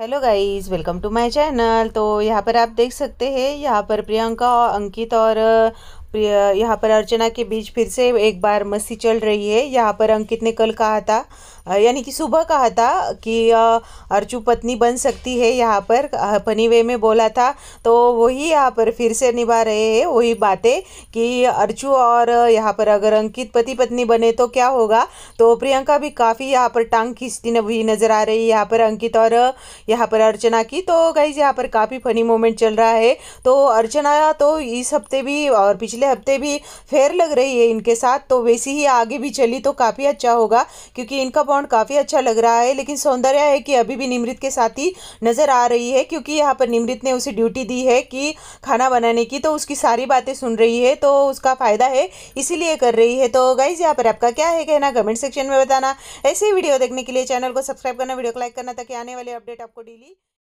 hello guys welcome to my channel तो यहाँ पर आप देख सकते हैं यहाँ पर प्रियंका और अंकित और यहाँ पर अर्चना के बीच फिर से एक बार मस्ती चल रही है यहाँ पर अंकित ने कल कहा था यानी कि सुबह कहा था कि अर्चू पत्नी बन सकती है यहाँ पर वे में बोला था तो वही यहाँ पर फिर से निभा रहे हैं वही बातें कि अर्चू और यहाँ पर अगर अंकित पति पत्नी बने तो क्या होगा तो प्रियंका भी काफ़ी यहाँ पर टांग खींचती हुई नज़र आ रही है यहाँ पर अंकित और यहाँ पर अर्चना की तो गई यहाँ पर काफ़ी फनी मोमेंट चल रहा है तो अर्चना तो इस हफ्ते भी और पिछले हफ्ते भी फेयर लग रही है इनके साथ तो वैसी ही आगे भी चली तो काफ़ी अच्छा होगा क्योंकि इनका बॉन्ड काफ़ी अच्छा लग रहा है लेकिन सौंदर्य है कि अभी भी निमृत के साथ ही नज़र आ रही है क्योंकि यहाँ पर निमृत ने उसे ड्यूटी दी है कि खाना बनाने की तो उसकी सारी बातें सुन रही है तो उसका फ़ायदा है इसीलिए कर रही है तो गाइज यहाँ पर आपका क्या है कहना कमेंट सेक्शन में बताना ऐसे वीडियो देखने के लिए चैनल को सब्सक्राइब करना वीडियो को लाइक करना ताकि आने वाले अपडेट आपको डेली